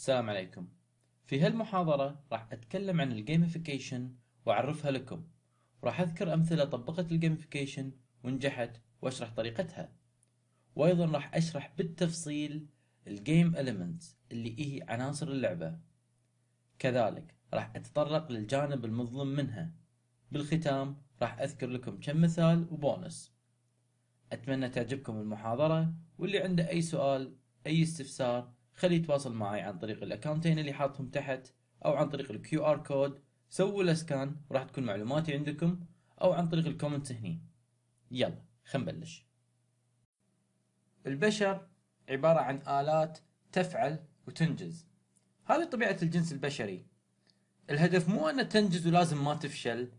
السلام عليكم في هالمحاضرة راح أتكلم عن الجيميفيكيشن وأعرفها لكم وراح أذكر أمثلة طبقت الجيميفيكيشن ونجحت وأشرح طريقتها وأيضا راح أشرح بالتفصيل الجيم إليمنتس اللي هي إيه عناصر اللعبة كذلك راح أتطرق للجانب المظلم منها بالختام راح أذكر لكم كم مثال وبونس أتمنى تعجبكم المحاضرة واللي عنده أي سؤال أي استفسار خليه يتواصل معي عن طريق الاكونتين اللي حاطهم تحت او عن طريق الكيو ار كود سووا له سكان وراح تكون معلوماتي عندكم او عن طريق الكومنتس هني يلا خلينا نبلش البشر عبارة عن آلات تفعل وتنجز هذه طبيعة الجنس البشري الهدف مو أن تنجز ولازم ما تفشل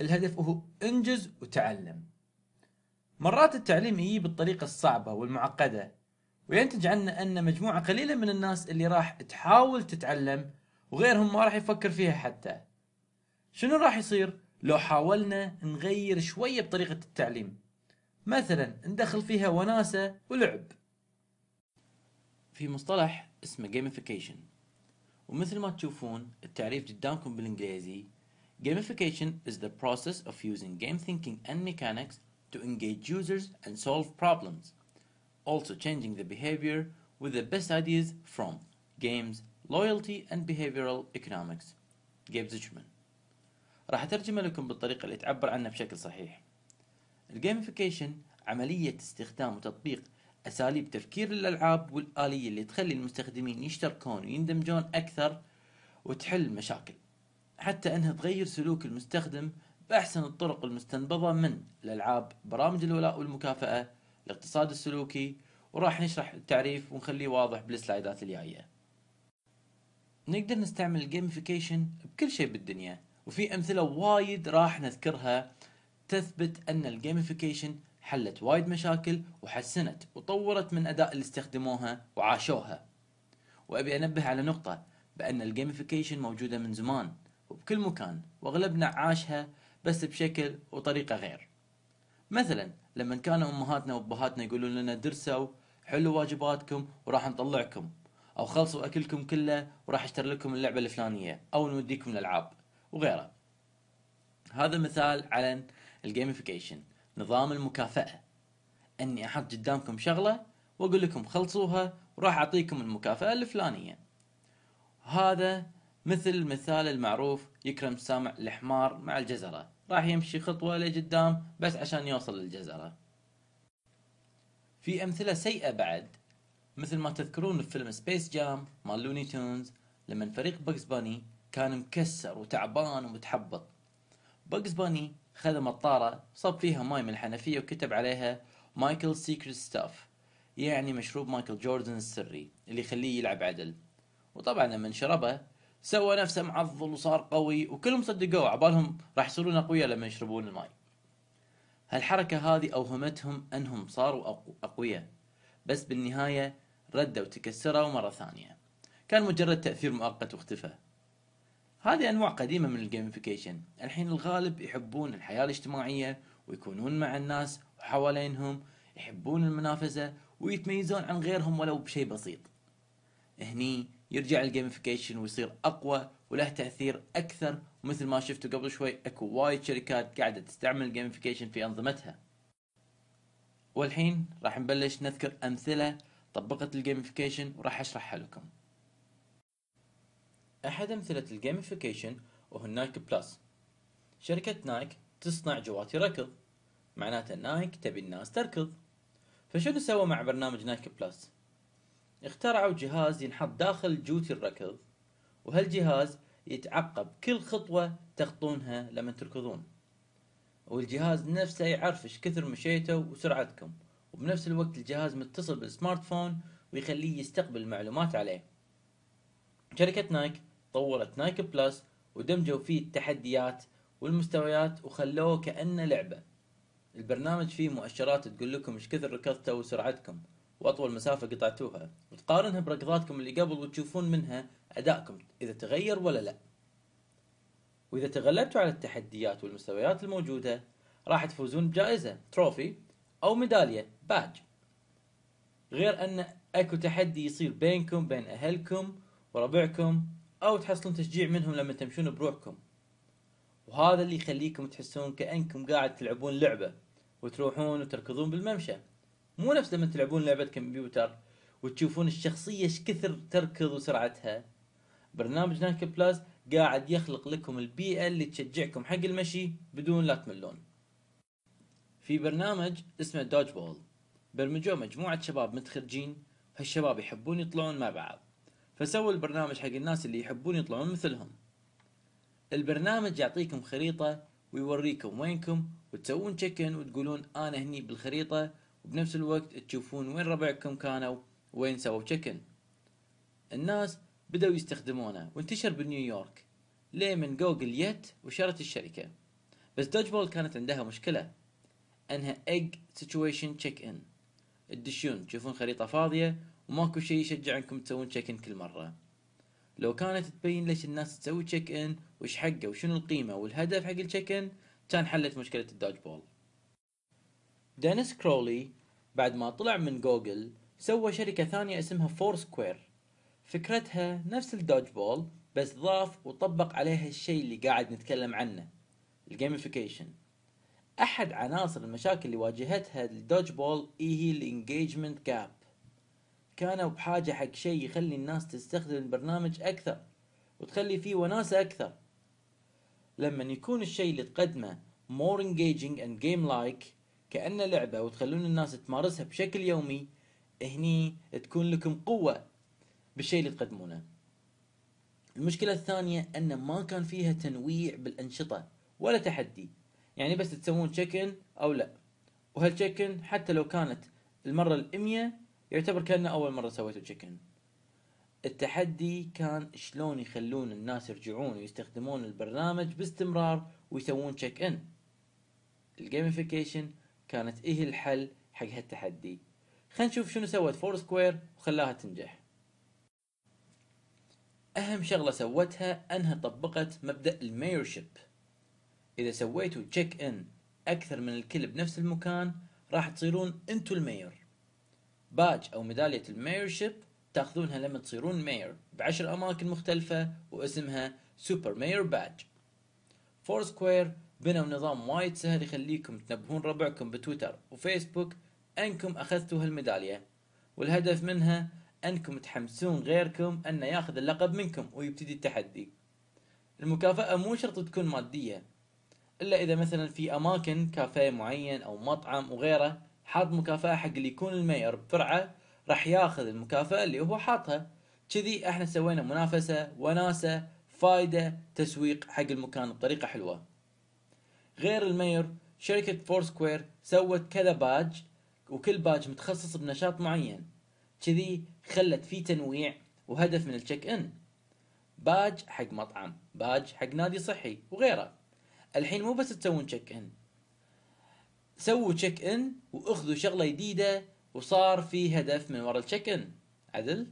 الهدف هو انجز وتعلم مرات التعليم يجي بالطريقة الصعبة والمعقدة وينتج عنا أن مجموعة قليلة من الناس اللي راح تحاول تتعلم وغيرهم ما راح يفكر فيها حتى شنو راح يصير لو حاولنا نغير شوية بطريقة التعليم مثلا ندخل فيها وناسة ولعب في مصطلح اسمه gamification ومثل ما تشوفون التعريف قدامكم بالانجليزي Gamification is the process of using game thinking and mechanics to engage users and solve problems also changing the behavior with the best ideas from games, loyalty and behavioral economics. Gabe Zuchman راح أترجم لكم بالطريقة اللي تعبر عنها بشكل صحيح. الجيميفيكيشن عملية استخدام وتطبيق أساليب تفكير الألعاب والآلية اللي تخلي المستخدمين يشتركون ويندمجون أكثر وتحل مشاكل حتى أنها تغير سلوك المستخدم بأحسن الطرق المستنبطة من الألعاب برامج الولاء والمكافأة الاقتصاد السلوكي وراح نشرح التعريف ونخليه واضح بالسلايدات الجايه نقدر نستعمل الجيميفيكيشن بكل شيء بالدنيا وفي امثله وايد راح نذكرها تثبت ان الجيميفيكيشن حلت وايد مشاكل وحسنت وطورت من اداء اللي استخدموها وعاشوها وابي انبه على نقطه بان الجيميفيكيشن موجوده من زمان وبكل مكان واغلبنا عاشها بس بشكل وطريقه غير مثلا لما كانوا امهاتنا وابهاتنا يقولون لنا درسوا حلوا واجباتكم وراح نطلعكم او خلصوا اكلكم كله وراح اشتري لكم اللعبه الفلانيه او نوديكم الالعاب وغيره هذا مثال على الجيميفيكيشن نظام المكافاه اني احط قدامكم شغله واقول لكم خلصوها وراح اعطيكم المكافاه الفلانيه هذا مثل المثال المعروف يكرم سامع الحمار مع الجزره راح يمشي خطوة لقدام بس عشان يوصل للجزرة في أمثلة سيئة بعد مثل ما تذكرون في فيلم سبيس جام مال لوني تونز لما فريق بوكس باني كان مكسر وتعبان ومتحبط بوكس باني خذ مطارة صب فيها ماي من الحنفية وكتب عليها مايكل سيكريت ستاف يعني مشروب مايكل جوردن السري اللي يخليه يلعب عدل وطبعا لما شربه سوى نفسه معضل وصار قوي وكلهم صدقوه عبالهم راح يصيرون اقوياء لما يشربون الماي هالحركة هذه أوهمتهم أنهم صاروا أقوياء بس بالنهاية ردوا تكسروا مرة ثانية كان مجرد تأثير مؤقت واختفى هذه أنواع قديمة من الجيمفيكيشن الحين الغالب يحبون الحياة الاجتماعية ويكونون مع الناس وحوالينهم يحبون المنافسة ويتميزون عن غيرهم ولو بشيء بسيط هني يرجع الجيمفيكيشن ويصير اقوى وله تاثير اكثر ومثل ما شفتوا قبل شوي اكو وايد شركات قاعده تستعمل الجيمفيكيشن في انظمتها والحين راح نبلش نذكر امثله طبقت الجيمفيكيشن وراح اشرحها لكم احد امثله الجيمفيكيشن وهو نايك بلس شركه نايك تصنع جواتي ركض معناته نايك تبي الناس تركض فشنو سوى مع برنامج نايك بلس اخترعوا جهاز ينحط داخل جوتي الركض وهالجهاز يتعقب كل خطوة تخطونها لما تركضون والجهاز نفسه يعرف ايش كثر مشيتوا وسرعتكم وبنفس الوقت الجهاز متصل بالسمارت فون ويخليه يستقبل المعلومات عليه شركة نايك طورت نايك بلس ودمجوا فيه التحديات والمستويات وخلوه كأنه لعبة البرنامج فيه مؤشرات تقول لكم ايش كثر ركضتوا وسرعتكم واطول مسافه قطعتوها وتقارنها بركضاتكم اللي قبل وتشوفون منها ادائكم اذا تغير ولا لا واذا تغلبتوا على التحديات والمستويات الموجوده راح تفوزون بجائزه تروفي او ميداليه باج غير ان اكو تحدي يصير بينكم بين اهلكم وربعكم او تحصلون تشجيع منهم لما تمشون بروحكم وهذا اللي يخليكم تحسون كانكم قاعد تلعبون لعبه وتروحون وتركضون بالممشى مو نفس لما تلعبون لعبة كمبيوتر وتشوفون الشخصية ايش كثر تركض وسرعتها برنامج نايك بلاس قاعد يخلق لكم البيئة اللي تشجعكم حق المشي بدون لا تملون في برنامج اسمه دوج بول برمجوه مجموعة شباب متخرجين هالشباب يحبون يطلعون مع بعض فسووا البرنامج حق الناس اللي يحبون يطلعون مثلهم البرنامج يعطيكم خريطة ويوريكم وينكم وتسوون تشيكن وتقولون أنا هني بالخريطة وبنفس الوقت تشوفون وين ربعكم كانوا وين سووا تشيكن الناس بدأوا يستخدمونه وانتشر بنيويورك ليه من جوجل يت وشرت الشركة بس دوج بول كانت عندها مشكلة انها ايج سيتويشن تشيك ان تدشون تشوفون خريطة فاضية وماكو شيء انكم تسوون تشيك ان كل مرة لو كانت تبين ليش الناس تسوي تشيك ان وش حقه وشنو القيمة والهدف حق التشيك ان كان حلت مشكلة الدوج بول دينيس كرولي بعد ما طلع من جوجل سوى شركة ثانية اسمها فور سكوير فكرتها نفس الدوج بول بس ضاف وطبق عليها الشيء اللي قاعد نتكلم عنه الجيميفيكيشن احد عناصر المشاكل اللي واجهتها الدوج بول اي هي الانجيجمنت جاب كانوا بحاجة حق شيء يخلي الناس تستخدم البرنامج اكثر وتخلي فيه وناسة اكثر لما يكون الشيء اللي تقدمه more engaging and game like كأنه لعبة وتخلون الناس تمارسها بشكل يومي هني تكون لكم قوة بالشيء اللي تقدمونه المشكلة الثانية أن ما كان فيها تنويع بالأنشطة ولا تحدي يعني بس تسوون تشيكن أو لا وهالتشيكن حتى لو كانت المرة الأمية يعتبر كأنه أول مرة سويتوا تشيكن التحدي كان شلون يخلون الناس يرجعون ويستخدمون البرنامج باستمرار ويسوون تشيك ان الجيميفيكيشن كانت إيه الحل حق هالتحدي خلينا نشوف شنو سوت فور سكوير وخلاها تنجح أهم شغلة سوتها أنها طبقت مبدأ الميرشيب إذا سويتوا تشيك إن أكثر من الكل بنفس المكان راح تصيرون أنتوا المير باج أو ميدالية الميرشيب تاخذونها لما تصيرون مير بعشر أماكن مختلفة واسمها سوبر مير باج فور سكوير بنوا نظام وايد سهل يخليكم تنبهون ربعكم بتويتر وفيسبوك أنكم أخذتوا هالميدالية والهدف منها أنكم تحمسون غيركم أنه ياخذ اللقب منكم ويبتدي التحدي المكافأة مو شرط تكون مادية إلا إذا مثلا في أماكن كافيه معين أو مطعم وغيره حاط مكافأة حق اللي يكون المير بفرعة راح ياخذ المكافأة اللي هو حاطها كذي احنا سوينا منافسة وناسة فايدة تسويق حق المكان بطريقة حلوة غير المير شركة سكوير سوت كذا باج وكل باج متخصص بنشاط معين كذي خلت في تنويع وهدف من التشيك ان باج حق مطعم باج حق نادي صحي وغيره الحين مو بس تسوون تشيك ان سووا تشيك ان واخذوا شغله جديده وصار في هدف من ورا التشيك ان عدل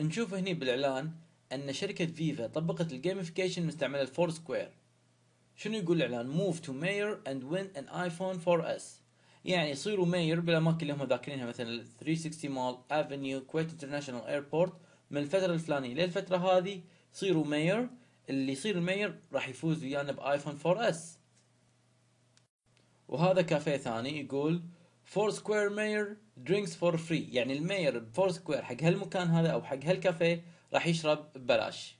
نشوف هني بالاعلان ان شركه فيفا طبقت الجيمفيكيشن مستعمله الفور سكوير شنو يقول الاعلان موف تو ماير اند وين ان ايفون 4 اس يعني يصيروا ماير بالاماكن اللي هم ذاكرينها مثلا 360 مول افنيو كويت انترناشونال ايربورت من الفتره الفلانيه للفتره هذه يصيروا ماير اللي يصير الماير راح يفوز ويانا بايفون 4 اس وهذا كافيه ثاني يقول فور سكوير ماير درينكس فور فري يعني الماير فور سكوير حق هالمكان هذا او حق هالكافيه راح يشرب ببلاش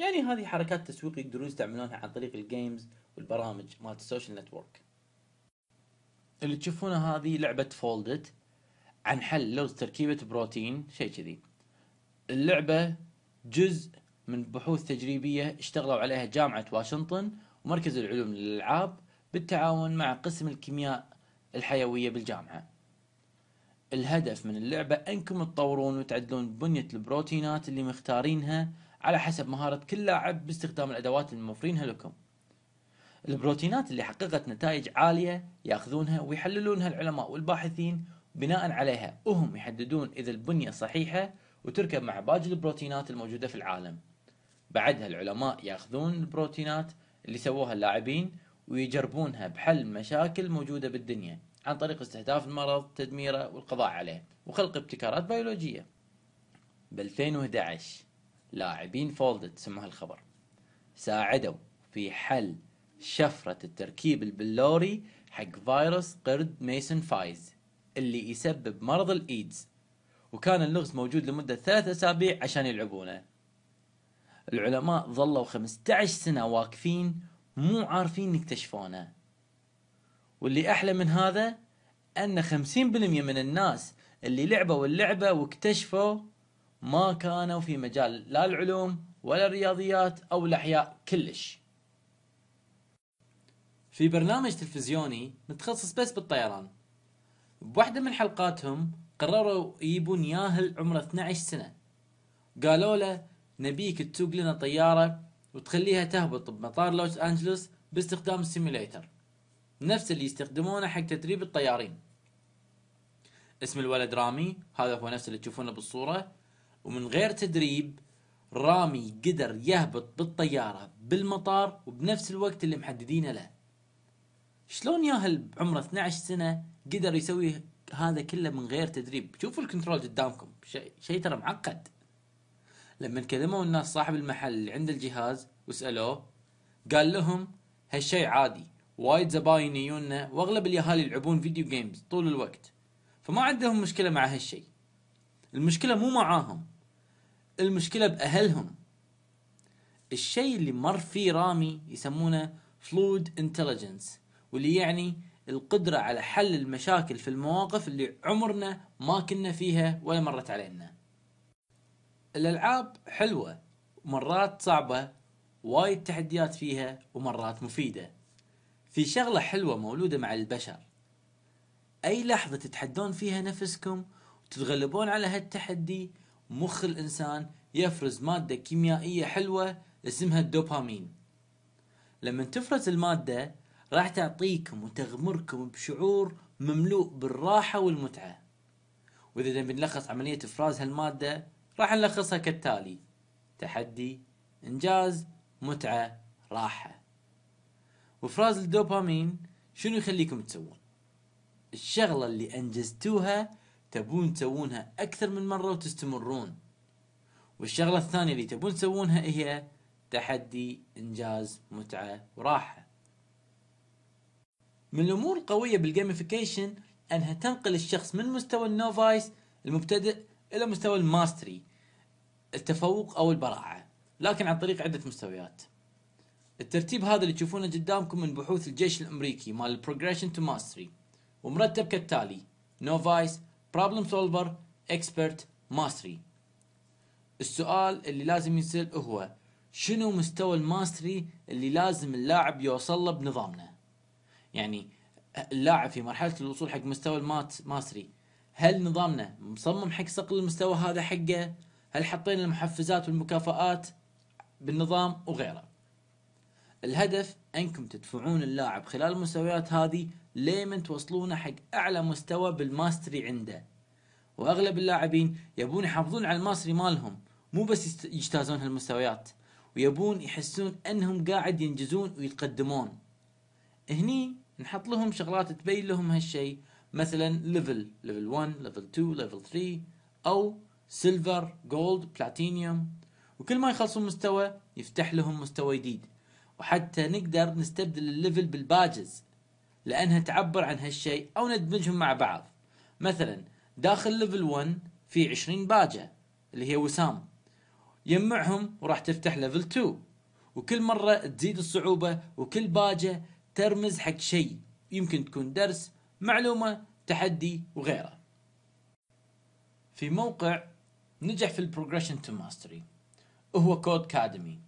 يعني هذه حركات تسويق يقدرون يستعملونها عن طريق الجيمز والبرامج مالت السوشيال نتورك اللي تشوفونه هذه لعبة فولدت عن حل لوز تركيبة بروتين شيء كذي اللعبة جزء من بحوث تجريبية اشتغلوا عليها جامعة واشنطن ومركز العلوم للألعاب بالتعاون مع قسم الكيمياء الحيوية بالجامعة الهدف من اللعبة أنكم تطورون وتعدلون بنية البروتينات اللي مختارينها على حسب مهارة كل لاعب باستخدام الأدوات الموفرينها لكم البروتينات اللي حققت نتائج عالية يأخذونها ويحللونها العلماء والباحثين بناء عليها وهم يحددون إذا البنية صحيحة وتركب مع باقي البروتينات الموجودة في العالم بعدها العلماء يأخذون البروتينات اللي سووها اللاعبين ويجربونها بحل مشاكل موجودة بالدنيا عن طريق استهداف المرض تدميره والقضاء عليه وخلق ابتكارات بيولوجية ب 2011 لاعبين فولدد سموها الخبر ساعدوا في حل شفرة التركيب البلوري حق فيروس قرد ميسون فايز اللي يسبب مرض الإيدز وكان اللغز موجود لمدة ثلاثة أسابيع عشان يلعبونه العلماء ظلوا 15 سنة واقفين مو عارفين يكتشفونه واللي أحلى من هذا أن 50% من الناس اللي لعبوا اللعبة واكتشفوا ما كانوا في مجال لا العلوم ولا الرياضيات أو الأحياء كلش في برنامج تلفزيوني متخصص بس بالطيران بوحدة من حلقاتهم قرروا يجيبون ياهل عمره 12 سنة قالوا له نبيك تسوق لنا طيارة وتخليها تهبط بمطار لوس أنجلوس باستخدام السيميوليتر نفس اللي يستخدمونه حق تدريب الطيارين اسم الولد رامي هذا هو نفس اللي تشوفونه بالصورة ومن غير تدريب رامي قدر يهبط بالطيارة بالمطار وبنفس الوقت اللي محددينه له شلون ياهل بعمره 12 سنة قدر يسوي هذا كله من غير تدريب شوفوا الكنترول قدامكم شيء شي ترى معقد لما كلموا الناس صاحب المحل اللي عند الجهاز وسألوه قال لهم هالشيء عادي وايد زباين يجونا واغلب اليهال يلعبون فيديو جيمز طول الوقت فما عندهم مشكلة مع هالشيء المشكلة مو معاهم المشكلة بأهلهم الشيء اللي مر فيه رامي يسمونه فلود انتليجنس واللي يعني القدرة على حل المشاكل في المواقف اللي عمرنا ما كنا فيها ولا مرت علينا الألعاب حلوة مرات صعبة وايد تحديات فيها ومرات مفيدة في شغلة حلوة مولودة مع البشر أي لحظة تتحدون فيها نفسكم وتتغلبون على هالتحدي مخ الإنسان يفرز مادة كيميائية حلوة اسمها الدوبامين لما تفرز المادة راح تعطيكم وتغمركم بشعور مملوء بالراحة والمتعة وإذا بنلخص عملية إفراز هالمادة راح نلخصها كالتالي تحدي إنجاز متعة راحة وإفراز الدوبامين شنو يخليكم تسوون الشغلة اللي أنجزتوها تبون تسوونها أكثر من مرة وتستمرون والشغلة الثانية اللي تبون تسوونها هي تحدي إنجاز متعة وراحة من الأمور القوية بالجيميفيكيشن أنها تنقل الشخص من مستوى النوفايس المبتدئ إلى مستوى الماستري التفوق أو البراعة لكن عن طريق عدة مستويات الترتيب هذا اللي تشوفونه قدامكم من بحوث الجيش الامريكي مال البروجريشن تو ماستري ومرتب كالتالي نوفايس بروبلم سولفر اكسبرت ماستري السؤال اللي لازم ينسال هو شنو مستوى الماستري اللي لازم اللاعب يوصل له بنظامنا يعني اللاعب في مرحله الوصول حق مستوى الماستري هل نظامنا مصمم حق صقل المستوى هذا حقه هل حطينا المحفزات والمكافآت بالنظام وغيره الهدف انكم تدفعون اللاعب خلال المستويات هذه ليمن توصلونه حق اعلى مستوى بالماستري عنده واغلب اللاعبين يبون يحافظون على الماستري مالهم مو بس يجتازون هالمستويات ويبون يحسون انهم قاعد ينجزون ويتقدمون هني نحط لهم شغلات تبين لهم هالشيء مثلا ليفل ليفل 1 ليفل 2 ليفل 3 او سيلفر جولد بلاتينيوم وكل ما يخلصون مستوى يفتح لهم مستوى جديد وحتى نقدر نستبدل الليفل بالباجز لأنها تعبر عن هالشيء أو ندمجهم مع بعض مثلا داخل ليفل 1 في 20 باجة اللي هي وسام يجمعهم وراح تفتح ليفل 2 وكل مرة تزيد الصعوبة وكل باجة ترمز حق شيء يمكن تكون درس معلومة تحدي وغيره في موقع نجح في البروجريشن تو ماستري وهو كود كادمي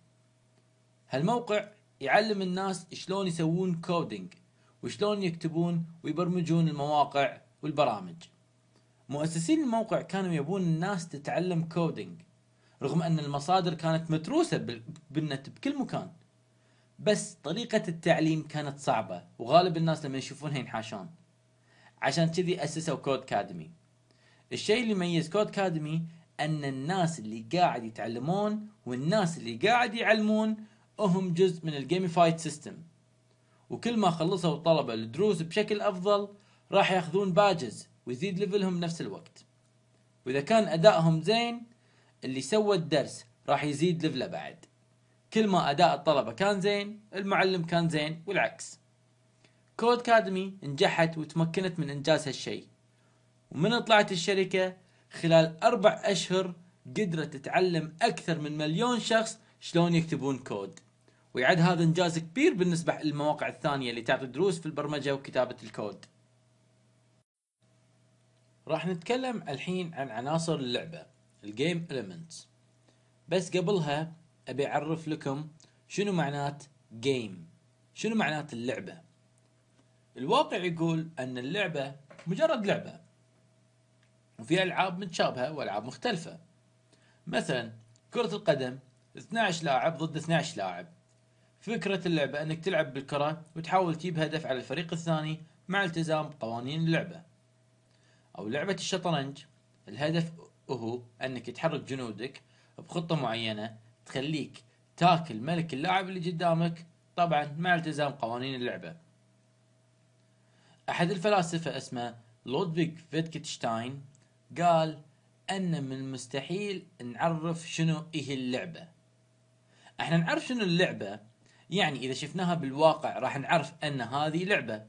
هالموقع يعلم الناس شلون يسوون كودينج وشلون يكتبون ويبرمجون المواقع والبرامج مؤسسين الموقع كانوا يبون الناس تتعلم كودينج رغم أن المصادر كانت متروسة بالنت بكل مكان بس طريقة التعليم كانت صعبة وغالب الناس لما يشوفونها ينحاشون عشان كذي أسسوا كود كادمي الشيء اللي يميز كود كادمي أن الناس اللي قاعد يتعلمون والناس اللي قاعد يعلمون هم جزء من الجيميفايد سيستم وكل ما خلصوا الطلبة الدروس بشكل أفضل راح ياخذون باجز ويزيد ليفلهم نفس الوقت وإذا كان أدائهم زين اللي سوى الدرس راح يزيد ليفله بعد كل ما أداء الطلبة كان زين المعلم كان زين والعكس كود كادمي نجحت وتمكنت من إنجاز هالشيء ومن طلعت الشركة خلال أربع أشهر قدرت تتعلم أكثر من مليون شخص شلون يكتبون كود ويعد هذا انجاز كبير بالنسبه للمواقع الثانيه اللي تعطي دروس في البرمجه وكتابه الكود راح نتكلم الحين عن عناصر اللعبه الجيم elements بس قبلها ابي اعرف لكم شنو معنات جيم شنو معنات اللعبه الواقع يقول ان اللعبه مجرد لعبه وفي العاب متشابهه والعاب مختلفه مثلا كره القدم 12 لاعب ضد 12 لاعب فكرة اللعبة أنك تلعب بالكرة وتحاول تجيب هدف على الفريق الثاني مع التزام قوانين اللعبة أو لعبة الشطرنج الهدف هو أنك تحرك جنودك بخطة معينة تخليك تاكل ملك اللاعب اللي قدامك طبعا مع التزام قوانين اللعبة أحد الفلاسفة اسمه لودفيج فيتكتشتاين قال أن من المستحيل نعرف شنو إيه اللعبة احنا نعرف شنو اللعبة يعني اذا شفناها بالواقع راح نعرف ان هذه لعبه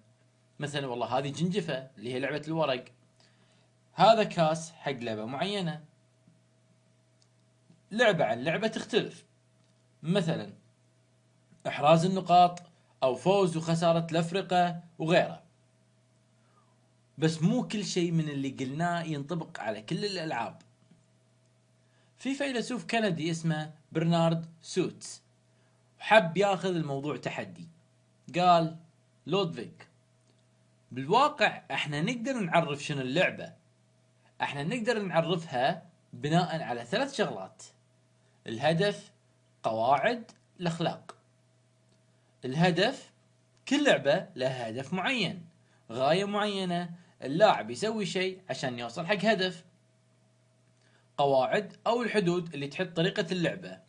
مثلا والله هذه جنجفه اللي هي لعبه الورق هذا كاس حق لعبه معينه لعبه عن لعبه تختلف مثلا احراز النقاط او فوز وخساره الافرقه وغيره بس مو كل شيء من اللي قلناه ينطبق على كل الالعاب في فيلسوف كندي اسمه برنارد سوتس حب ياخذ الموضوع تحدي قال لودفيك بالواقع احنا نقدر نعرف شنو اللعبة احنا نقدر نعرفها بناء على ثلاث شغلات الهدف قواعد الاخلاق الهدف كل لعبة لها هدف معين غاية معينة اللاعب يسوي شيء عشان يوصل حق هدف قواعد او الحدود اللي تحط طريقة اللعبة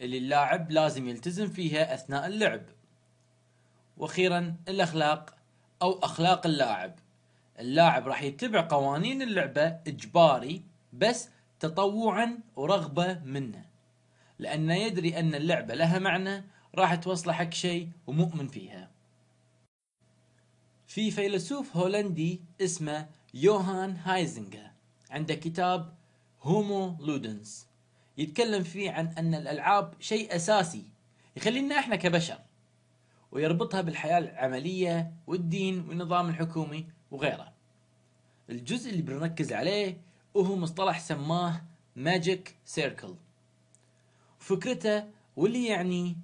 اللي اللاعب لازم يلتزم فيها أثناء اللعب وأخيرا الأخلاق أو أخلاق اللاعب اللاعب راح يتبع قوانين اللعبة إجباري بس تطوعا ورغبة منه لأنه يدري أن اللعبة لها معنى راح توصله حق شيء ومؤمن فيها في فيلسوف هولندي اسمه يوهان هايزنجا عنده كتاب هومو لودنس يتكلم فيه عن أن الألعاب شيء أساسي يخلينا إحنا كبشر ويربطها بالحياة العملية والدين والنظام الحكومي وغيره الجزء اللي بنركز عليه وهو مصطلح سماه ماجيك سيركل فكرته واللي يعني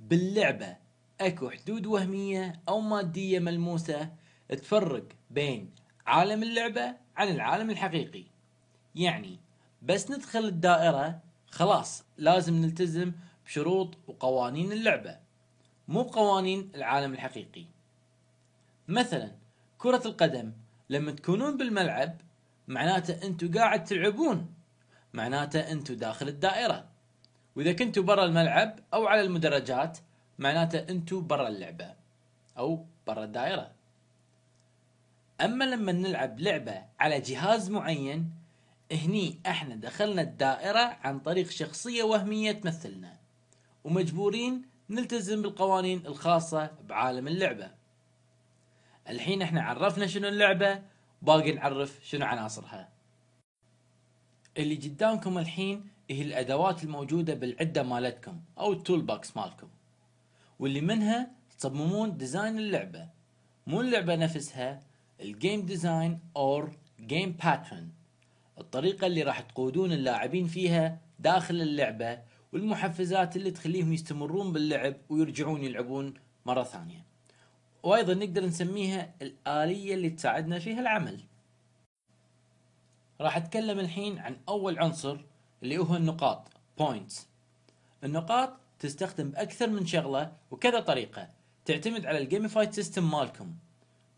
باللعبة اكو حدود وهمية او مادية ملموسة تفرق بين عالم اللعبة عن العالم الحقيقي يعني بس ندخل الدائرة خلاص لازم نلتزم بشروط وقوانين اللعبة مو قوانين العالم الحقيقي مثلا كرة القدم لما تكونون بالملعب معناته أنتوا قاعد تلعبون معناته أنتوا داخل الدائرة واذا كنتوا برا الملعب او على المدرجات معناته أنتوا برا اللعبة او برا الدائرة اما لما نلعب لعبة على جهاز معين هني احنا دخلنا الدائرة عن طريق شخصية وهمية تمثلنا ومجبورين نلتزم بالقوانين الخاصة بعالم اللعبة الحين احنا عرفنا شنو اللعبة باقي نعرف شنو عناصرها اللي قدامكم الحين هي الادوات الموجودة بالعدة مالتكم او التول بوكس مالكم واللي منها تصممون ديزاين اللعبة مو اللعبة نفسها الجيم ديزاين اور جيم باترن الطريقة اللي راح تقودون اللاعبين فيها داخل اللعبة والمحفزات اللي تخليهم يستمرون باللعب ويرجعون يلعبون مرة ثانية وأيضا نقدر نسميها الآلية اللي تساعدنا فيها العمل راح أتكلم الحين عن أول عنصر اللي هو النقاط points النقاط تستخدم بأكثر من شغلة وكذا طريقة تعتمد على الجيميفايد سيستم مالكم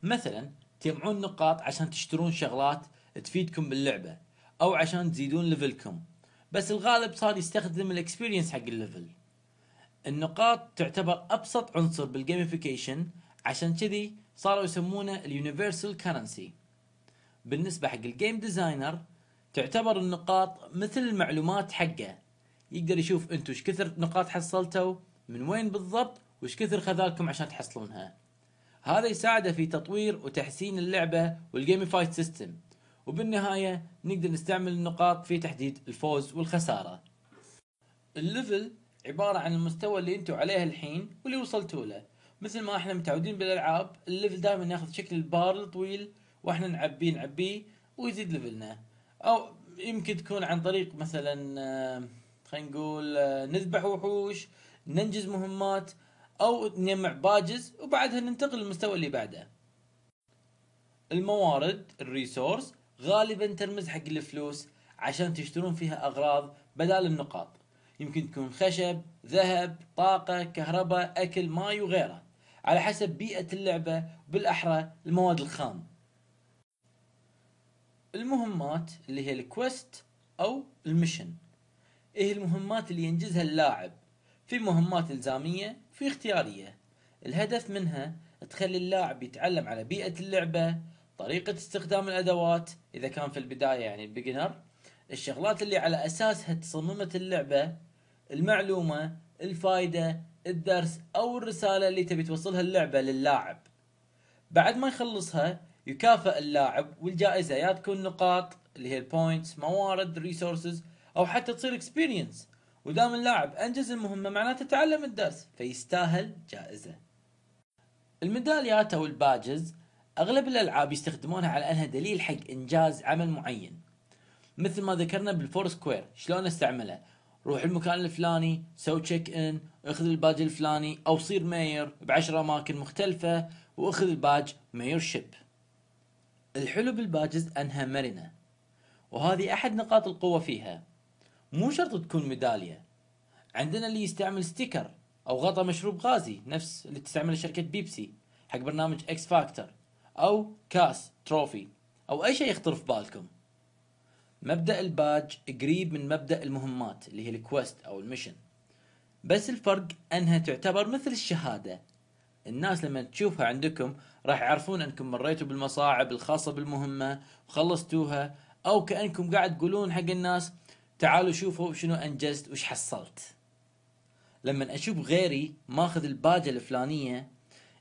مثلا تجمعون نقاط عشان تشترون شغلات تفيدكم باللعبة او عشان تزيدون ليفلكم بس الغالب صار يستخدم الاكسبيرينس حق الليفل النقاط تعتبر ابسط عنصر بالجيميفيكيشن عشان كذي صاروا يسمونه اليونيفرسال كرنسي بالنسبة حق الجيم ديزاينر تعتبر النقاط مثل المعلومات حقه يقدر يشوف انتم ايش كثر نقاط حصلتوا من وين بالضبط وايش كثر خذالكم عشان تحصلونها هذا يساعده في تطوير وتحسين اللعبة والجيميفايد سيستم وبالنهاية نقدر نستعمل النقاط في تحديد الفوز والخسارة الليفل عبارة عن المستوى اللي انتوا عليه الحين واللي وصلتوا له مثل ما احنا متعودين بالالعاب الليفل دائما ياخذ شكل البار الطويل واحنا نعبيه نعبيه ويزيد ليفلنا او يمكن تكون عن طريق مثلا آه، خلينا نقول آه، نذبح وحوش ننجز مهمات او نجمع باجز وبعدها ننتقل للمستوى اللي بعده الموارد الريسورس غالبا ترمز حق الفلوس عشان تشترون فيها أغراض بدال النقاط يمكن تكون خشب ذهب طاقة كهرباء أكل ماي وغيره على حسب بيئة اللعبة وبالأحرى المواد الخام المهمات اللي هي الكويست أو المشن ايه المهمات اللي ينجزها اللاعب في مهمات إلزامية في اختيارية الهدف منها تخلي اللاعب يتعلم على بيئة اللعبة طريقة استخدام الأدوات إذا كان في البداية يعني بيجنر الشغلات اللي على أساسها تصممت اللعبة المعلومة الفائدة الدرس أو الرسالة اللي تبي توصلها اللعبة للاعب بعد ما يخلصها يكافئ اللاعب والجائزة يا تكون نقاط اللي هي البوينتس موارد ريسورسز أو حتى تصير اكسبيرينس ودام اللاعب أنجز المهمة معناته تعلم الدرس فيستاهل جائزة الميداليات أو الباجز أغلب الألعاب يستخدمونها على أنها دليل حق إنجاز عمل معين مثل ما ذكرنا بالفور سكوير شلون استعمله روح المكان الفلاني سوي تشيك ان اخذ الباج الفلاني او صير مير بعشر اماكن مختلفة واخذ الباج ماير شيب الحلو بالباجز انها مرنة وهذه احد نقاط القوة فيها مو شرط تكون ميدالية عندنا اللي يستعمل ستيكر او غطاء مشروب غازي نفس اللي تستعمله شركة بيبسي حق برنامج اكس فاكتور أو كاس تروفي أو أي شيء يخطر في بالكم مبدأ الباج قريب من مبدأ المهمات اللي هي الكويست أو المشن بس الفرق أنها تعتبر مثل الشهادة الناس لما تشوفها عندكم راح يعرفون أنكم مريتوا بالمصاعب الخاصة بالمهمة وخلصتوها أو كأنكم قاعد تقولون حق الناس تعالوا شوفوا شنو أنجزت وش حصلت لما أشوف غيري ماخذ الباجة الفلانية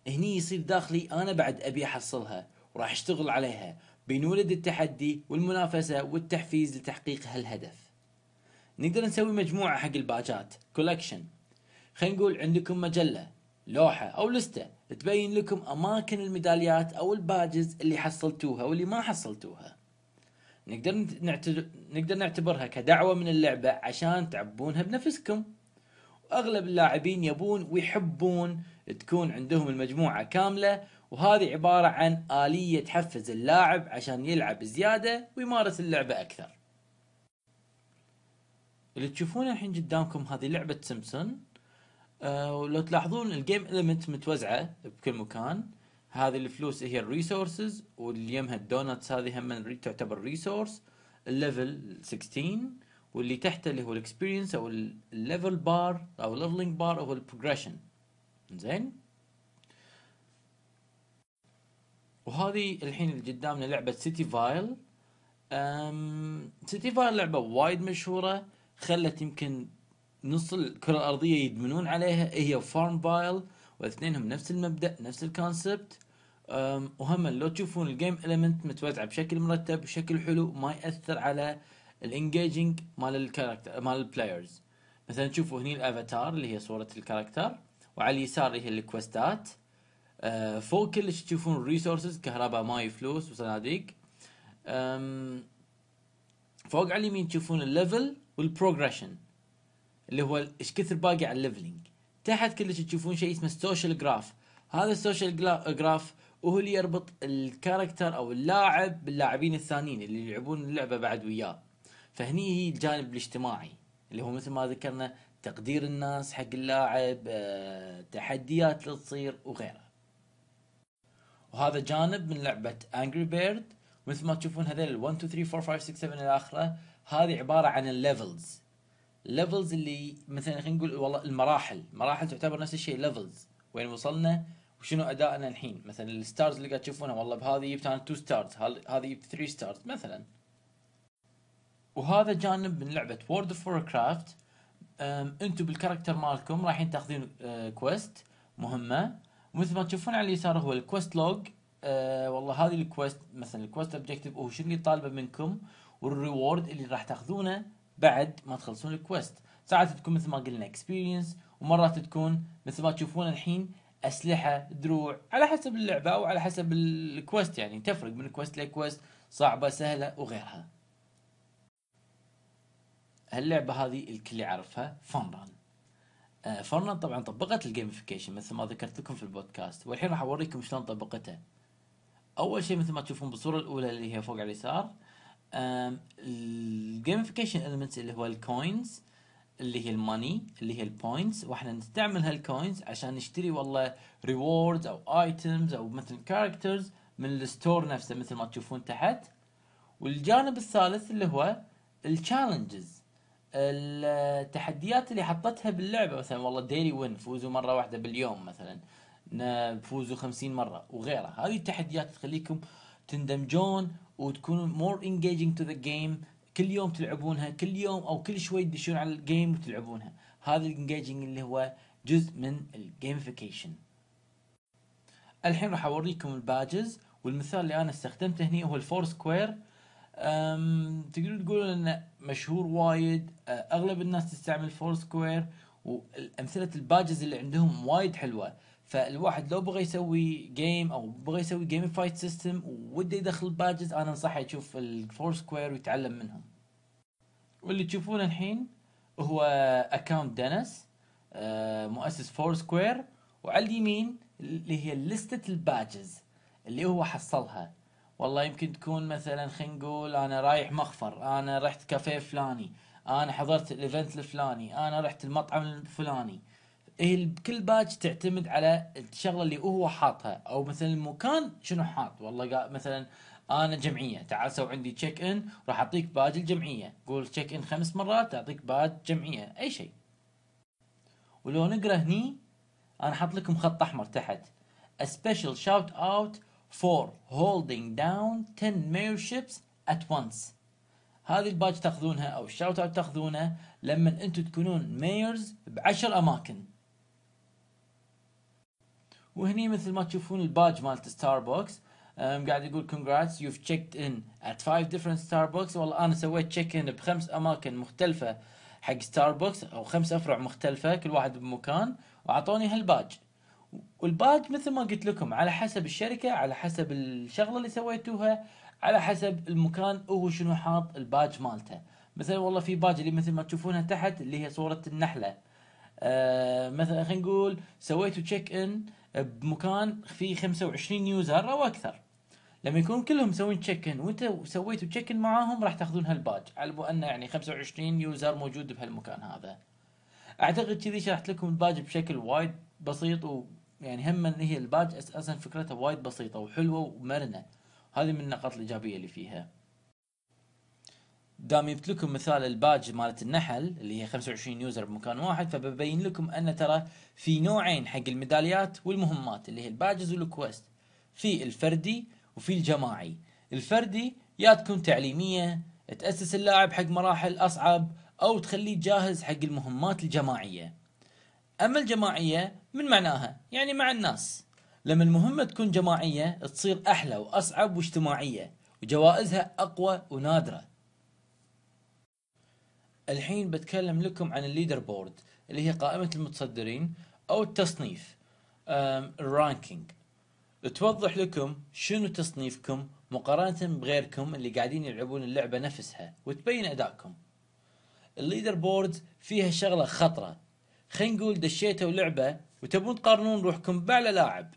هني يصير داخلي أنا بعد أبي أحصلها وراح أشتغل عليها بينولد التحدي والمنافسة والتحفيز لتحقيق هالهدف نقدر نسوي مجموعة حق الباجات كولكشن خلينا نقول عندكم مجلة لوحة أو لستة تبين لكم أماكن الميداليات أو الباجز اللي حصلتوها واللي ما حصلتوها نقدر نعتبر... نقدر نعتبرها كدعوة من اللعبة عشان تعبونها بنفسكم اغلب اللاعبين يبون ويحبون تكون عندهم المجموعه كامله وهذه عباره عن اليه تحفز اللاعب عشان يلعب زياده ويمارس اللعبه اكثر. اللي تشوفونه الحين قدامكم هذه لعبه سيمبسون أه ولو تلاحظون الجيم اليمنت متوزعه بكل مكان هذه الفلوس هي الريسورسز واللي يمها الدوناتس هذه هم تعتبر ريسورس الليفل 16 واللي تحت اللي هو الاكسبيرينس او الليفل بار او الليفلنج بار او البروجريشن زين وهذه الحين اللي قدامنا لعبه سيتي فايل أم سيتي فايل لعبه وايد مشهوره خلت يمكن نص الكره الارضيه يدمنون عليها هي فارم فايل واثنينهم نفس المبدا نفس الكونسبت وهم لو تشوفون الجيم اليمنت متوزعه بشكل مرتب بشكل حلو ما ياثر على الانجيجنج مال الكاركتر مال البلايرز مثلا تشوفوا هني الافاتار اللي هي صوره الكاركتر وعلى اليسار اللي هي الكوستات آه، فوق كلش تشوفون ريسورسز كهرباء ماي فلوس وصناديق فوق على اليمين تشوفون الليفل والبروجريشن اللي هو ايش كثر باقي على الليفلينج تحت كلش تشوفون شيء اسمه السوشيال جراف هذا السوشيال جراف وهو اللي يربط الكاركتر او اللاعب باللاعبين الثانيين اللي يلعبون اللعبه بعد وياه فهني هي الجانب الاجتماعي اللي هو مثل ما ذكرنا تقدير الناس حق اللاعب آه، تحديات اللي تصير وغيره وهذا جانب من لعبة انجري بيرد مثل ما تشوفون هذول 1 2 3 4 5 6 7 الى اخره هذه عبارة عن الليفلز الليفلز اللي مثلا خلينا نقول والله المراحل المراحل تعتبر نفس الشيء ليفلز وين وصلنا وشنو ادائنا الحين مثلا الستارز اللي قاعد تشوفونها والله بهذه جبت انا 2 ستارز هذه جبت 3 ستارز مثلا وهذا جانب من لعبه وورد اوف كرافت انتم بالكاركتر مالكم رايحين تاخذين كويست أه، مهمه ومثل ما تشوفون على اليسار هو الكويست لوج أه، والله هذه الكويست مثلا الكويست اوبجيكتيف هو شنو اللي طالبه منكم والريورد اللي راح تاخذونه بعد ما تخلصون الكويست ساعات تكون مثل ما قلنا اكسبيرينس ومرات تكون مثل ما تشوفون الحين اسلحه دروع على حسب اللعبه او على حسب الكويست يعني تفرق من كويست لكويست صعبه سهله وغيرها هاللعبه هذه الكل يعرفها فون ران فون ران طبعا طبقت الجيمفيكيشن مثل ما ذكرت لكم في البودكاست والحين راح اوريكم شلون طبقتها اول شيء مثل ما تشوفون بالصوره الاولى اللي هي فوق على اليسار الجيمفيكيشن المنتس اللي هو الكوينز اللي هي الماني اللي هي البوينتس واحنا نستعمل هالكوينز عشان نشتري والله ريوردز او ايتمز او مثل كاركترز من الستور نفسه مثل ما تشوفون تحت والجانب الثالث اللي هو التشالنجز التحديات اللي حطتها باللعبه مثلا والله ديلي وين فوزوا مره واحده باليوم مثلا فوزوا خمسين مره وغيرها هذه التحديات تخليكم تندمجون وتكونون مور انجيجنج تو ذا جيم كل يوم تلعبونها كل يوم او كل شوي تدشون على الجيم وتلعبونها هذا الانجيجنج اللي هو جزء من الجيمفيكيشن الحين راح اوريكم الباجز والمثال اللي انا استخدمته هنا هو الفور سكوير تقدر تقول انه مشهور وايد اغلب الناس تستعمل فور سكوير وامثله الباجز اللي عندهم وايد حلوه فالواحد لو بغى يسوي جيم او بغى يسوي جيم فايت سيستم وده يدخل باجز انا انصحه يشوف الفور سكوير ويتعلم منهم واللي تشوفونه الحين هو اكونت دينيس مؤسس فور سكوير وعلى اليمين اللي هي لستة الباجز اللي هو حصلها والله يمكن تكون مثلا خلينا نقول انا رايح مخفر انا رحت كافيه فلاني انا حضرت الايفنت الفلاني انا رحت المطعم الفلاني هي كل باج تعتمد على الشغله اللي هو حاطها او مثلا المكان شنو حاط والله مثلا انا جمعيه تعال سو عندي تشيك ان راح اعطيك باج الجمعيه قول تشيك ان خمس مرات اعطيك باج جمعيه اي شيء ولو نقرا هني انا حاط لكم خط احمر تحت A special shout out for holding down 10 mayorships at once هذه الباج تاخذونها او الشاوت اوت تاخذونه لما انتم تكونون ميرز بعشر اماكن وهني مثل ما تشوفون الباج مالت ستاربكس قاعد يقول congrats you've checked in at five different Starbucks والله انا سويت تشيك ان بخمس اماكن مختلفه حق ستاربكس او خمس افرع مختلفه كل واحد بمكان واعطوني هالباج والباج مثل ما قلت لكم على حسب الشركه على حسب الشغله اللي سويتوها على حسب المكان هو شنو حاط الباج مالته مثلا والله في باج اللي مثل ما تشوفونها تحت اللي هي صوره النحله آه مثلا خلينا نقول سويتوا تشيك ان بمكان فيه 25 يوزر او اكثر لما يكون كلهم مسوين تشيك ان وانت سويتوا تشيك ان معاهم راح تاخذون هالباج على بو انه يعني 25 يوزر موجود بهالمكان هذا اعتقد كذي شرحت لكم الباج بشكل وايد بسيط يعني هم ان هي الباج اساسا فكرتها وايد بسيطه وحلوه ومرنه هذه من النقاط الايجابيه اللي فيها دام جبت لكم مثال الباج مالت النحل اللي هي 25 يوزر بمكان واحد فببين لكم ان ترى في نوعين حق الميداليات والمهمات اللي هي الباجز والكويست في الفردي وفي الجماعي الفردي يا تكون تعليميه تاسس اللاعب حق مراحل اصعب او تخليه جاهز حق المهمات الجماعيه أما الجماعية من معناها يعني مع الناس لما المهمة تكون جماعية تصير أحلى وأصعب واجتماعية وجوائزها أقوى ونادرة الحين بتكلم لكم عن الليدر بورد اللي هي قائمة المتصدرين أو التصنيف الرانكينج توضح لكم شنو تصنيفكم مقارنة بغيركم اللي قاعدين يلعبون اللعبة نفسها وتبين أدائكم الليدر بورد فيها شغلة خطرة خلينا نقول دشيتوا لعبه وتبون تقارنون روحكم باعلى لاعب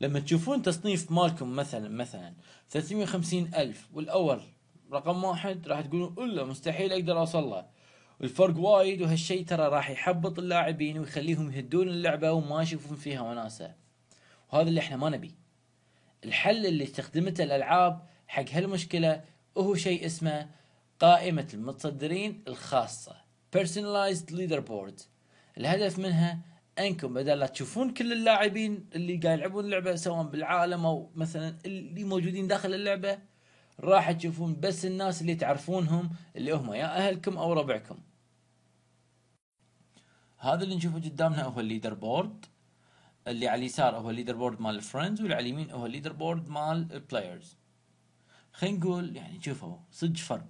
لما تشوفون تصنيف مالكم مثلا مثلا 350 ألف والأول رقم واحد راح تقولون إلا مستحيل أقدر أوصل له الفرق وايد وهالشيء ترى راح يحبط اللاعبين ويخليهم يهدون اللعبة وما يشوفون فيها وناسة وهذا اللي احنا ما نبي الحل اللي استخدمته الألعاب حق هالمشكلة هو شيء اسمه قائمة المتصدرين الخاصة Personalized Leaderboard الهدف منها انكم بدل لا تشوفون كل اللاعبين اللي قاعد يلعبون اللعبه سواء بالعالم او مثلا اللي موجودين داخل اللعبه راح تشوفون بس الناس اللي تعرفونهم اللي هم يا اهلكم او ربعكم هذا اللي نشوفه قدامنا هو الليدر بورد اللي على اليسار هو الليدر بورد مال الفريندز واللي على اليمين هو الليدر بورد مال البلايرز خلينا نقول يعني شوفوا صدق فرق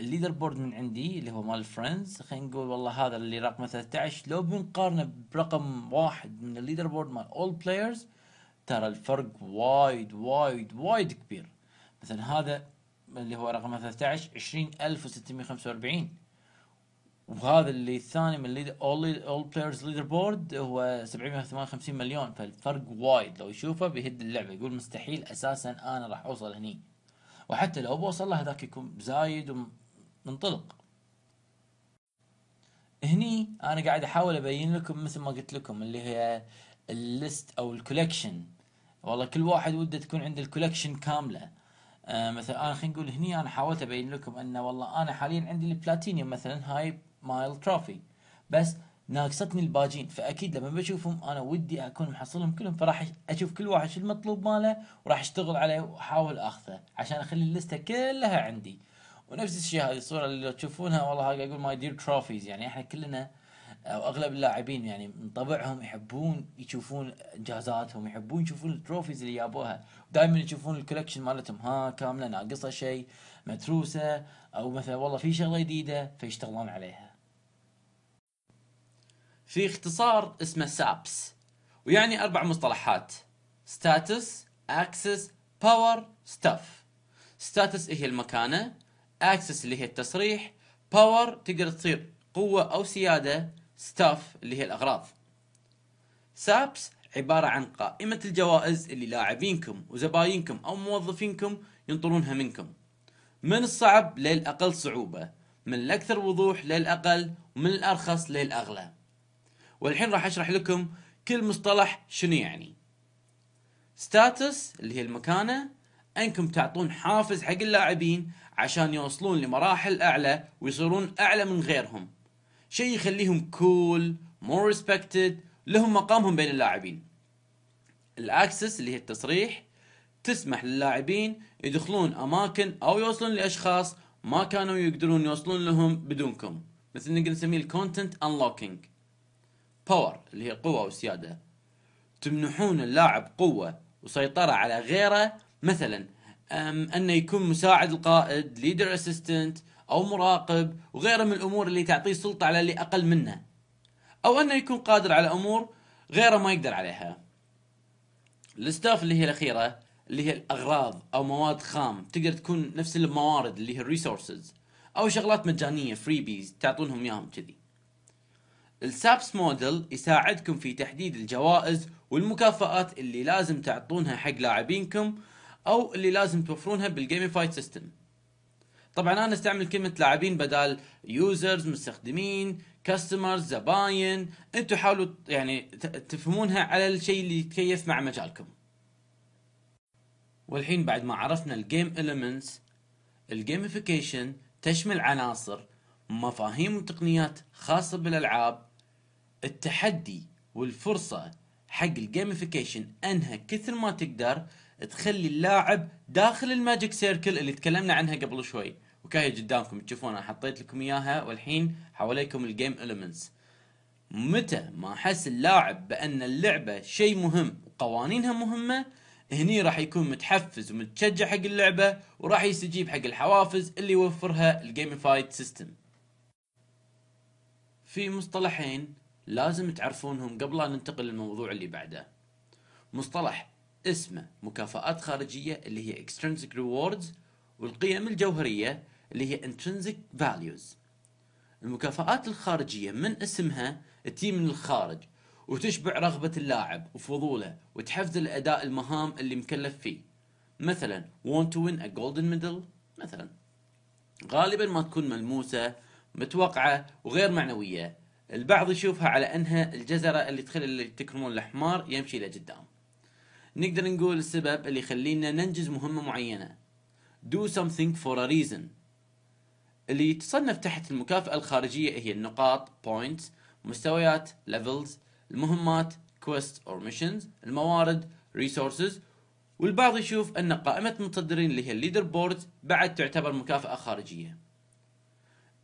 الليدر بورد من عندي اللي هو مال فريندز خلينا نقول والله هذا اللي رقم 13 لو بنقارنه برقم واحد من الليدر بورد مال اول بلايرز ترى الفرق وايد وايد وايد كبير مثلا هذا اللي هو رقم 13 20645 وهذا اللي الثاني من الليدر اول اول بلايرز ليدر بورد هو 758 مليون فالفرق وايد لو يشوفه بيهد اللعبه يقول مستحيل اساسا انا راح اوصل هني وحتى لو بوصل له هذاك يكون زايد ننطلق هني انا قاعد احاول ابين لكم مثل ما قلت لكم اللي هي الليست او الكولكشن والله كل واحد وده تكون عنده الكولكشن كامله آه مثلا انا خلينا نقول هني انا حاولت ابين لكم انه والله انا حاليا عندي البلاتينيوم مثلا هاي مايل تروفي بس ناقصتني الباجين فاكيد لما بشوفهم انا ودي اكون محصلهم كلهم فراح اشوف كل واحد شو المطلوب ماله وراح اشتغل عليه واحاول اخذه عشان اخلي اللسته كلها عندي ونفس الشيء هذه الصوره اللي تشوفونها والله اقول ماي دير تروفيز يعني احنا كلنا او اغلب اللاعبين يعني من طبعهم يحبون يشوفون انجازاتهم يحبون يشوفون التروفيز اللي جابوها دائما يشوفون الكولكشن مالتهم ها كامله ناقصه شيء متروسه او مثلا والله في شغله جديده فيشتغلون عليها في اختصار اسمه سابس ويعني اربع مصطلحات ستاتس اكسس باور ستاف ستاتس هي المكانه اكسس اللي هي التصريح باور تقدر تصير قوه او سياده ستاف اللي هي الاغراض سابس عباره عن قائمه الجوائز اللي لاعبينكم وزباينكم او موظفينكم ينطرونها منكم من الصعب للاقل صعوبه من الاكثر وضوح للاقل ومن الارخص للاغلى والحين راح اشرح لكم كل مصطلح شنو يعني ستاتس اللي هي المكانه انكم تعطون حافز حق اللاعبين عشان يوصلون لمراحل اعلى ويصيرون اعلى من غيرهم شيء يخليهم كول مور ريسبكتد لهم مقامهم بين اللاعبين الاكسس اللي هي التصريح تسمح للاعبين يدخلون اماكن او يوصلون لاشخاص ما كانوا يقدرون يوصلون لهم بدونكم مثل نقدر نسميه الكونتنت انلوكينج باور اللي هي قوه وسياده تمنحون اللاعب قوه وسيطره على غيره مثلا أنه يكون مساعد القائد ليدر اسيستنت أو مراقب وغيره من الأمور اللي تعطيه سلطة على اللي أقل منه أو أنه يكون قادر على أمور غيره ما يقدر عليها الستاف اللي هي الأخيرة اللي هي الأغراض أو مواد خام تقدر تكون نفس الموارد اللي هي الريسورسز أو شغلات مجانية فريبيز تعطونهم إياهم كذي السابس موديل يساعدكم في تحديد الجوائز والمكافآت اللي لازم تعطونها حق لاعبينكم او اللي لازم توفرونها بالجيميفايد سيستم طبعا انا استعمل كلمه لاعبين بدل يوزرز مستخدمين كاستمرز زباين انتم حاولوا يعني تفهمونها على الشيء اللي يتكيف مع مجالكم والحين بعد ما عرفنا الجيم اليمنتس الجيميفيكيشن تشمل عناصر مفاهيم وتقنيات خاصة بالألعاب التحدي والفرصة حق الجيميفيكيشن أنها كثر ما تقدر تخلي اللاعب داخل الماجيك سيركل اللي تكلمنا عنها قبل شوي وكاهي قدامكم تشوفونها حطيت لكم اياها والحين حواليكم الجيم اليمنتس متى ما حس اللاعب بان اللعبه شيء مهم وقوانينها مهمه هني راح يكون متحفز ومتشجع حق اللعبه وراح يستجيب حق الحوافز اللي يوفرها فايت سيستم في مصطلحين لازم تعرفونهم قبل أن ننتقل للموضوع اللي بعده مصطلح اسمه مكافآت خارجية اللي هي extrinsic rewards والقيم الجوهرية اللي هي intrinsic values المكافآت الخارجية من اسمها تجي من الخارج وتشبع رغبة اللاعب وفضوله وتحفز الأداء المهام اللي مكلف فيه مثلا want to win a golden medal مثلا غالبا ما تكون ملموسة متوقعة وغير معنوية البعض يشوفها على أنها الجزرة اللي تخلي التكرمون الأحمر يمشي لقدام نقدر نقول السبب اللي يخلينا ننجز مهمة معينة do something for a reason اللي تصنف تحت المكافأة الخارجية هي النقاط points مستويات levels المهمات quests or missions الموارد resources والبعض يشوف أن قائمة المتصدرين اللي هي الليدر بورد بعد تعتبر مكافأة خارجية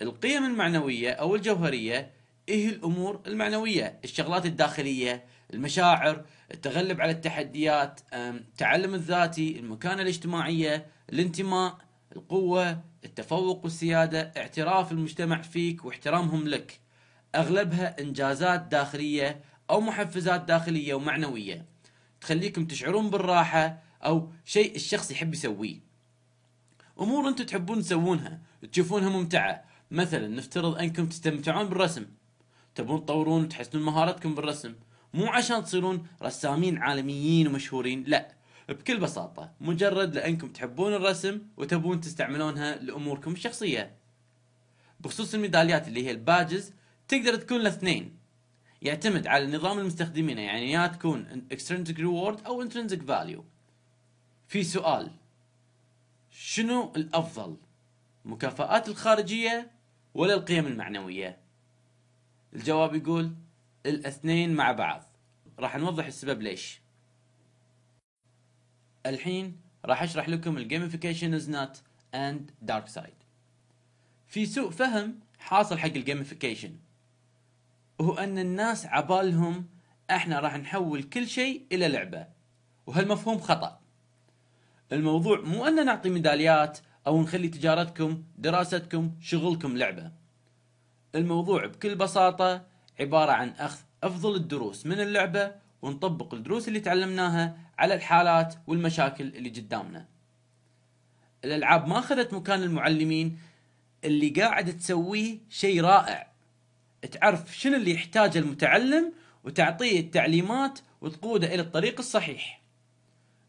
القيم المعنوية أو الجوهرية هي الأمور المعنوية الشغلات الداخلية المشاعر التغلب على التحديات التعلم الذاتي المكانة الاجتماعية الانتماء القوة التفوق والسيادة اعتراف المجتمع فيك واحترامهم لك أغلبها إنجازات داخلية أو محفزات داخلية ومعنوية تخليكم تشعرون بالراحة أو شيء الشخص يحب يسويه أمور أنتم تحبون تسوونها تشوفونها ممتعة مثلا نفترض أنكم تستمتعون بالرسم تبون تطورون وتحسنون مهاراتكم بالرسم مو عشان تصيرون رسامين عالميين ومشهورين لا بكل بساطة مجرد لأنكم تحبون الرسم وتبون تستعملونها لأموركم الشخصية بخصوص الميداليات اللي هي الباجز تقدر تكون لاثنين يعتمد على نظام المستخدمين يعني يا تكون extrinsic reward أو intrinsic value في سؤال شنو الأفضل مكافآت الخارجية ولا القيم المعنوية الجواب يقول الاثنين مع بعض راح نوضح السبب ليش الحين راح اشرح لكم الجيميفيكيشن از نوت اند دارك سايد في سوء فهم حاصل حق الجيميفيكيشن وهو ان الناس عبالهم احنا راح نحول كل شيء الى لعبه وهالمفهوم خطا الموضوع مو ان نعطي ميداليات او نخلي تجارتكم دراستكم شغلكم لعبه الموضوع بكل بساطه عبارة عن أخذ أفضل الدروس من اللعبة ونطبق الدروس اللي تعلمناها على الحالات والمشاكل اللي قدامنا الألعاب ما أخذت مكان المعلمين اللي قاعد تسويه شيء رائع تعرف شنو اللي يحتاجه المتعلم وتعطيه التعليمات وتقوده إلى الطريق الصحيح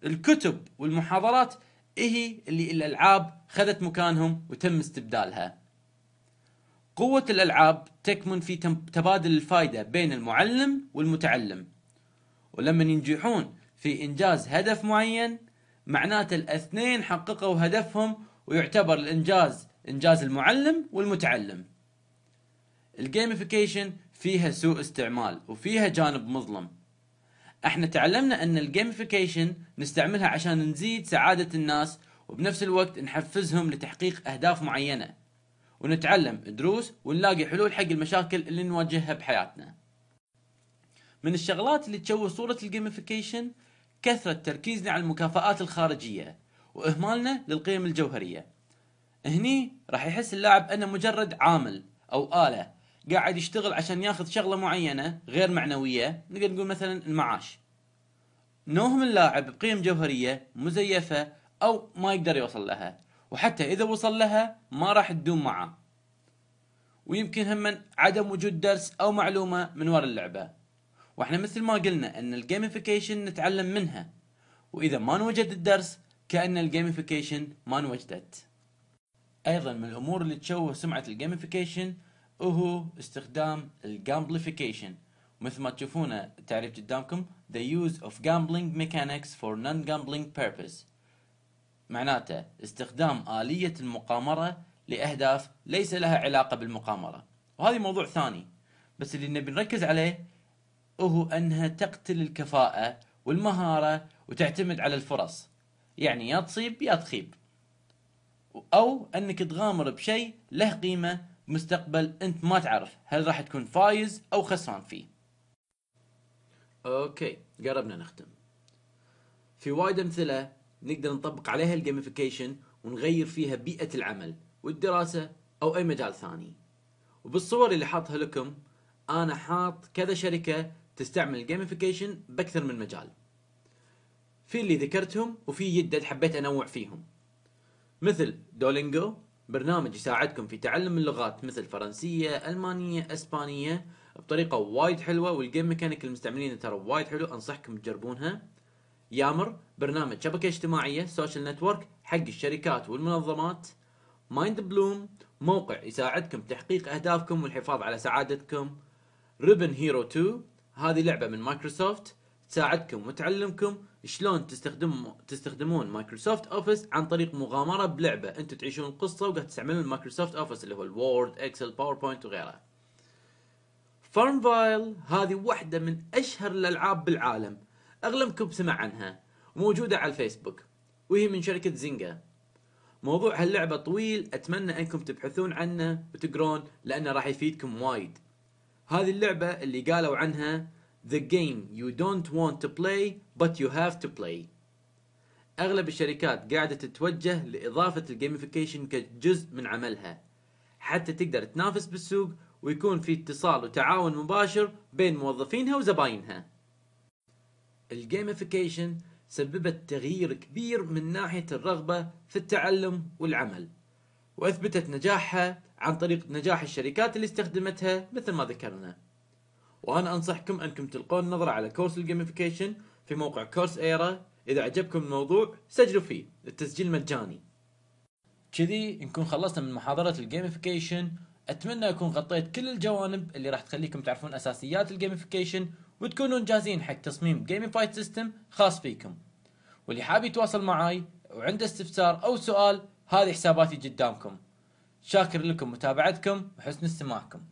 الكتب والمحاضرات هي إيه اللي الألعاب خذت مكانهم وتم استبدالها قوة الألعاب تكمن في تبادل الفائدة بين المعلم والمتعلم ولما ينجحون في إنجاز هدف معين معناته الاثنين حققوا هدفهم ويعتبر الإنجاز إنجاز المعلم والمتعلم الجيميفيكيشن فيها سوء استعمال وفيها جانب مظلم احنا تعلمنا ان الجيميفيكيشن نستعملها عشان نزيد سعادة الناس وبنفس الوقت نحفزهم لتحقيق اهداف معينه ونتعلم دروس ونلاقي حلول حق المشاكل اللي نواجهها بحياتنا من الشغلات اللي تشوه صورة الجيميفيكيشن كثرة تركيزنا على المكافآت الخارجية وإهمالنا للقيم الجوهرية هني راح يحس اللاعب أنه مجرد عامل أو آلة قاعد يشتغل عشان ياخذ شغلة معينة غير معنوية نقدر نقول مثلا المعاش نوهم اللاعب بقيم جوهرية مزيفة أو ما يقدر يوصل لها وحتى إذا وصل لها ما راح تدوم معه ويمكن هم عدم وجود درس أو معلومة من وراء اللعبة واحنا مثل ما قلنا أن الجيميفيكيشن نتعلم منها وإذا ما نوجد الدرس كأن الجيميفيكيشن ما انوجدت أيضا من الأمور اللي تشوه سمعة الجيميفيكيشن وهو استخدام الجامبليفيكيشن مثل ما تشوفونه تعريف قدامكم the use of gambling mechanics for non-gambling purpose معناته استخدام آلية المقامرة لأهداف ليس لها علاقة بالمقامرة وهذا موضوع ثاني بس اللي نبي نركز عليه هو أنها تقتل الكفاءة والمهارة وتعتمد على الفرص يعني يا تصيب يا تخيب أو أنك تغامر بشيء له قيمة مستقبل أنت ما تعرف هل راح تكون فايز أو خسران فيه أوكي قربنا نختم في وايد أمثلة نقدر نطبق عليها الجيميفيكيشن ونغير فيها بيئة العمل والدراسة أو أي مجال ثاني وبالصور اللي حاطها لكم أنا حاط كذا شركة تستعمل الجيميفيكيشن بأكثر من مجال في اللي ذكرتهم وفي يدد حبيت أنوع فيهم مثل دولينجو برنامج يساعدكم في تعلم اللغات مثل فرنسية ألمانية أسبانية بطريقة وايد حلوة والجيم ميكانيك المستعملين ترى وايد حلو أنصحكم تجربونها يامر برنامج شبكة اجتماعية سوشيال نتورك حق الشركات والمنظمات مايند بلوم موقع يساعدكم تحقيق أهدافكم والحفاظ على سعادتكم ريبن هيرو 2 هذه لعبة من مايكروسوفت تساعدكم وتعلمكم شلون تستخدم تستخدمون مايكروسوفت اوفيس عن طريق مغامره بلعبه انتم تعيشون القصه وقاعد تستعملون مايكروسوفت اوفيس اللي هو الوورد اكسل باوربوينت وغيره فايل هذه واحده من اشهر الالعاب بالعالم أغلبكم سمع عنها وموجودة على الفيسبوك وهي من شركة زينجا موضوع هاللعبة طويل أتمنى أنكم تبحثون عنه وتقرون لأنه راح يفيدكم وايد هذه اللعبة اللي قالوا عنها The game you don't want to play but you have to play أغلب الشركات قاعدة تتوجه لإضافة الجيميفيكيشن كجزء من عملها حتى تقدر تنافس بالسوق ويكون في اتصال وتعاون مباشر بين موظفينها وزباينها الجيميفيكيشن سببت تغيير كبير من ناحية الرغبة في التعلم والعمل وأثبتت نجاحها عن طريق نجاح الشركات اللي استخدمتها مثل ما ذكرنا وأنا أنصحكم أنكم تلقون نظرة على كورس الجيميفيكيشن في موقع كورس ايرا إذا عجبكم الموضوع سجلوا فيه التسجيل مجاني كذي نكون خلصنا من محاضرة الجيميفيكيشن أتمنى أكون غطيت كل الجوانب اللي راح تخليكم تعرفون أساسيات الجيميفيكيشن وتكونون جاهزين حق تصميم فايت سيستم خاص فيكم واللي حاب يتواصل معاي وعنده استفسار او سؤال هذه حساباتي قدامكم شاكر لكم متابعتكم وحسن استماعكم